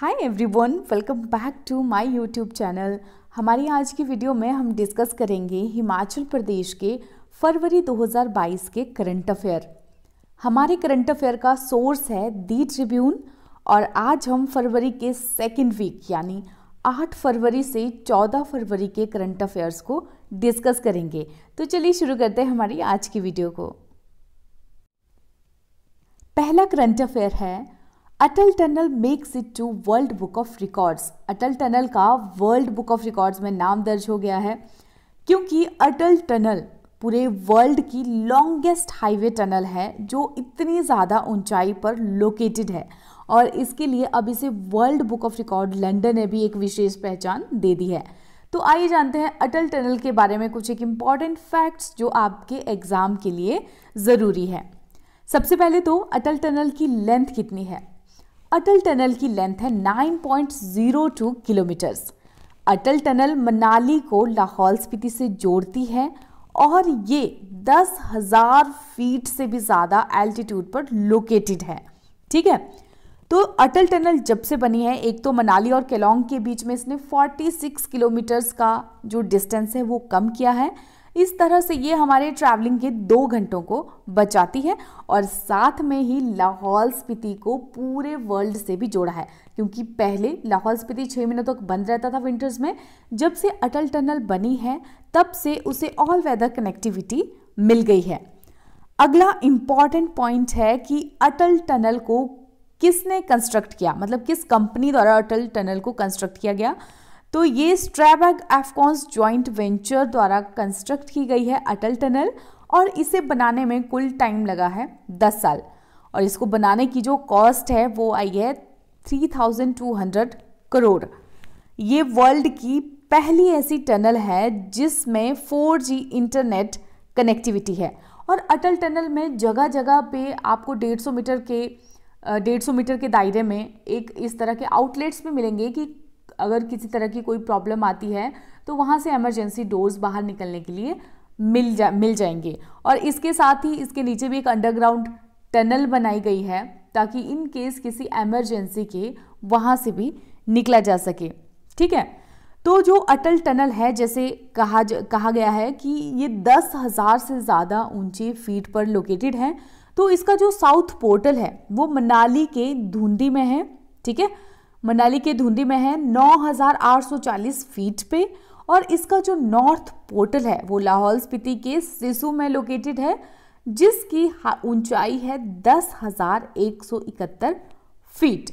hi everyone welcome back to my YouTube channel हमारी आज की वीडियो में हम डिस्कस करेंगे हिमाचल प्रदेश के फरवरी 2022 के करंट अफेयर हमारे करंट अफेयर का सोर्स है दी ट्रिब्यून और आज हम फरवरी के सेकेंड वीक यानी 8 फरवरी से 14 फरवरी के करंट अफेयर्स को डिस्कस करेंगे तो चलिए शुरू करते हैं हमारी आज की वीडियो को पहला करंट अफेयर है Atal tunnel makes it to world book of records Atal tunnel का वर्ल्ड बुक ऑफ रिकॉर्ड्स में नाम दर्ज हो गया है क्योंकि अटल टनल पूरे वर्ल्ड की लॉन्गेस्ट हाईवे टनल है जो इतनी ज़्यादा ऊंचाई पर लोकेटेड है और इसके लिए अब इसे world book of record London ने भी एक विशेष पहचान दे दी है तो आइए जानते हैं अटल टनल के बारे में कुछ एक इम्पॉर्टेंट फैक्ट्स जो आपके एग्ज़ाम के लिए ज़रूरी है सबसे पहले तो अटल टनल की लेंथ कितनी है अटल टनल की लेंथ है 9.02 किलोमीटर्स अटल टनल मनाली को लाहौल स्पीति से जोड़ती है और ये दस हज़ार फीट से भी ज़्यादा एल्टीट्यूड पर लोकेटेड है ठीक है तो अटल टनल जब से बनी है एक तो मनाली और केलोंग के बीच में इसने 46 किलोमीटर्स का जो डिस्टेंस है वो कम किया है इस तरह से ये हमारे ट्रैवलिंग के दो घंटों को बचाती है और साथ में ही लाहौल स्पीति को पूरे वर्ल्ड से भी जोड़ा है क्योंकि पहले लाहौल स्पीति छः महीनों तक तो बंद रहता था विंटर्स में जब से अटल टनल बनी है तब से उसे ऑल वेदर कनेक्टिविटी मिल गई है अगला इम्पॉर्टेंट पॉइंट है कि अटल टनल को किसने कंस्ट्रक्ट किया मतलब किस कंपनी द्वारा अटल टनल को कंस्ट्रक्ट किया गया तो ये स्ट्रैबैग एफकॉन्स ज्वाइंट वेंचर द्वारा कंस्ट्रक्ट की गई है अटल टनल और इसे बनाने में कुल टाइम लगा है दस साल और इसको बनाने की जो कॉस्ट है वो आई है three thousand two hundred crore ये वर्ल्ड की पहली ऐसी टनल है जिसमें फोर जी इंटरनेट कनेक्टिविटी है और अटल टनल में जगह जगह पे आपको डेढ़ सौ मीटर के डेढ़ सौ मीटर के दायरे में एक इस तरह के आउटलेट्स भी मिलेंगे कि अगर किसी तरह की कोई प्रॉब्लम आती है तो वहाँ से एमरजेंसी डोर्स बाहर निकलने के लिए मिल जा मिल जाएंगे और इसके साथ ही इसके नीचे भी एक अंडरग्राउंड टनल बनाई गई है ताकि इन केस किसी एमरजेंसी के वहाँ से भी निकला जा सके ठीक है तो जो अटल टनल है जैसे कहा कहा गया है कि ये दस हज़ार से ज़्यादा ऊंचे फीट पर लोकेटेड है तो इसका जो साउथ पोर्टल है वो मनाली के धुंधी में है ठीक है मनाली के धुंधी में है 9,840 फीट पे और इसका जो नॉर्थ पोर्टल है वो लाहौल स्पीति के सिसु में लोकेटेड है जिसकी ऊंचाई है 10,171 फीट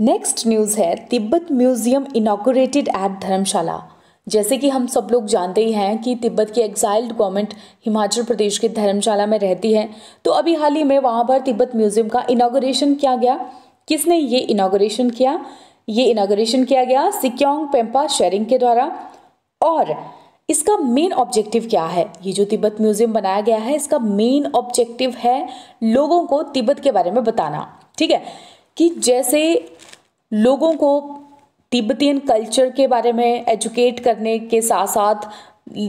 नेक्स्ट न्यूज है Tibet museum inaugurated at Dharamshala जैसे कि हम सब लोग जानते ही हैं कि तिब्बत की एक्साइल्ड गवर्नमेंट हिमाचल प्रदेश के धर्मशाला में रहती है तो अभी हाल ही में वहाँ पर तिब्बत म्यूजियम का इनाग्रेशन किया गया किसने ये इनाग्रेशन किया ये इनाग्रेशन किया गया सिक्योंग पेम्पा शेरिंग के द्वारा और इसका मेन ऑब्जेक्टिव क्या है ये जो तिब्बत म्यूजियम बनाया गया है इसका मेन ऑब्जेक्टिव है लोगों को तिब्बत के बारे में बताना ठीक है कि जैसे लोगों को तिब्बतियन कल्चर के बारे में एजुकेट करने के साथ साथ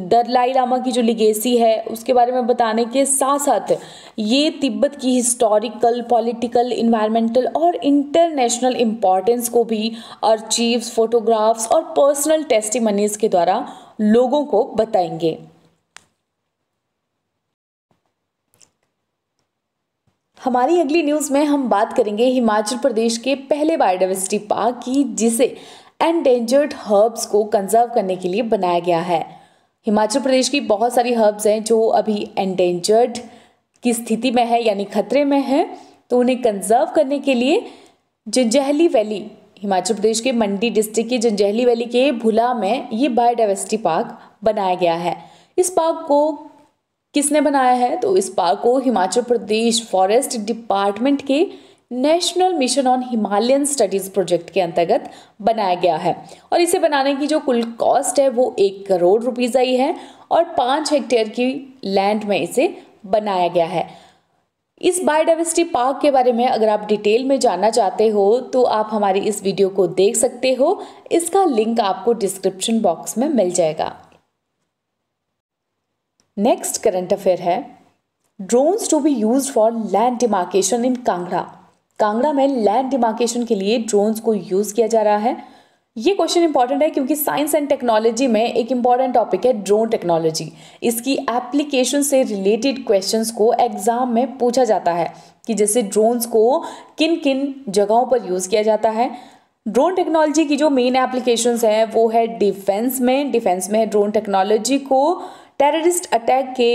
दरलाई लामा की जो लिगेसी है उसके बारे में बताने के साथ साथ ये तिब्बत की हिस्टोरिकल पॉलिटिकल इन्वायरमेंटल और इंटरनेशनल इम्पॉर्टेंस को भी अर्चीव्स फोटोग्राफ्स और पर्सनल टेस्टिमनीज के द्वारा लोगों को बताएंगे हमारी अगली न्यूज़ में हम बात करेंगे हिमाचल प्रदेश के पहले बायोडाइवर्सिटी पार्क की जिसे एंडेंजर्ड हर्ब्स को कंजर्व करने के लिए बनाया गया है हिमाचल प्रदेश की बहुत सारी हर्ब्स हैं जो अभी एंडेंजर्ड की स्थिति में है यानी खतरे में है तो उन्हें कंजर्व करने के लिए जंजहली वैली हिमाचल प्रदेश के मंडी डिस्ट्रिक्ट के जंजहली वैली के भुला में ये बायोडाइवर्सिटी पार्क बनाया गया है इस पार्क को किसने बनाया है तो इस पार्क को हिमाचल प्रदेश फॉरेस्ट डिपार्टमेंट के national mission on Himalayan studies project के अंतर्गत बनाया गया है और इसे बनाने की जो कुल कॉस्ट है वो एक करोड़ रुपीज़ आई है और पाँच हेक्टेयर की लैंड में इसे बनाया गया है इस बायोडाइवर्सिटी पार्क के बारे में अगर आप डिटेल में जानना चाहते हो तो आप हमारी इस वीडियो को देख सकते हो इसका लिंक आपको डिस्क्रिप्शन बॉक्स में मिल जाएगा नेक्स्ट करंट अफेयर है drones to be use for land demarcation in Kangra Kangra में लैंड डिमार्केशन के लिए ड्रोन्स को यूज़ किया जा रहा है ये क्वेश्चन इंपॉर्टेंट है क्योंकि साइंस एंड टेक्नोलॉजी में एक इंपॉर्टेंट टॉपिक है ड्रोन टेक्नोलॉजी इसकी एप्लीकेशन से रिलेटेड क्वेश्चंस को एग्जाम में पूछा जाता है कि जैसे ड्रोन्स को किन किन जगहों पर यूज़ किया जाता है ड्रोन टेक्नोलॉजी की जो मेन एप्लीकेशंस हैं वो है डिफेंस में डिफेंस में ड्रोन टेक्नोलॉजी को टेररिस्ट अटैक के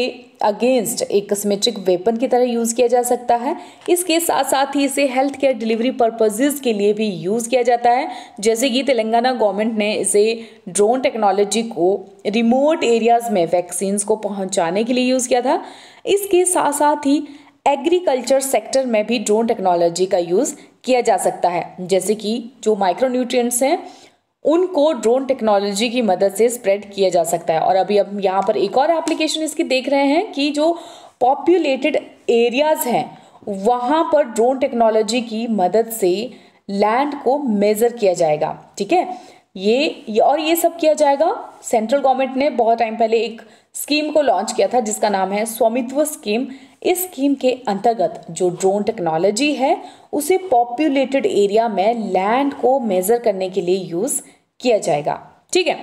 अगेंस्ट एक कस्मेटिक वेपन की तरह यूज़ किया जा सकता है इसके साथ साथ ही इसे हेल्थ केयर डिलीवरी पर्पजेज़ के लिए भी यूज़ किया जाता है जैसे कि तेलंगाना गवर्नमेंट ने इसे ड्रोन टेक्नोलॉजी को रिमोट एरियाज़ में वैक्सीन्स को पहुंचाने के लिए यूज़ किया था इसके साथ साथ ही एग्रीकल्चर सेक्टर में भी ड्रोन टेक्नोलॉजी का यूज़ किया जा सकता है जैसे कि जो माइक्रो हैं उनको ड्रोन टेक्नोलॉजी की मदद से स्प्रेड किया जा सकता है और अभी अब यहाँ पर एक और एप्लीकेशन इसकी देख रहे हैं कि जो पॉपुलेटेड एरियाज़ हैं वहाँ पर ड्रोन टेक्नोलॉजी की मदद से लैंड को मेज़र किया जाएगा ठीक है ये और ये सब किया जाएगा सेंट्रल गवर्नमेंट ने बहुत टाइम पहले एक स्कीम को लॉन्च किया था जिसका नाम है स्वामित्व स्कीम इस स्कीम के अंतर्गत जो ड्रोन टेक्नोलॉजी है उसे पॉपुलेटेड एरिया में लैंड को मेज़र करने के लिए यूज़ किया जाएगा ठीक है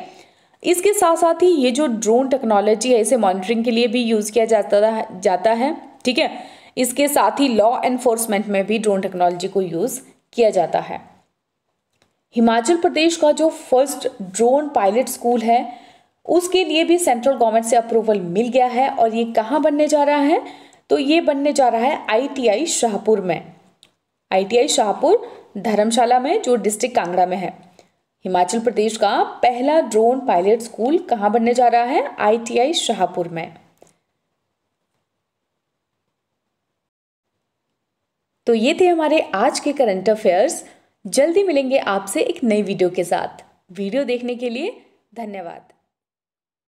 इसके साथ साथ ही ये जो ड्रोन टेक्नोलॉजी है इसे मॉनिटरिंग के लिए भी यूज़ किया जाता जाता है ठीक है इसके साथ ही लॉ एनफोर्समेंट में भी ड्रोन टेक्नोलॉजी को यूज़ किया जाता है हिमाचल प्रदेश का जो फर्स्ट ड्रोन पायलट स्कूल है उसके लिए भी सेंट्रल गवर्नमेंट से अप्रूवल मिल गया है और ये कहाँ बनने जा रहा है तो ये बनने जा रहा है आईटीआई शाहपुर में आईटीआई शाहपुर धर्मशाला में जो डिस्ट्रिक्ट कांगड़ा में है हिमाचल प्रदेश का पहला ड्रोन पायलट स्कूल कहाँ बनने जा रहा है आईटीआई शाहपुर में तो ये थे हमारे आज के करंट अफेयर्स जल्दी मिलेंगे आपसे एक नई वीडियो के साथ वीडियो देखने के लिए धन्यवाद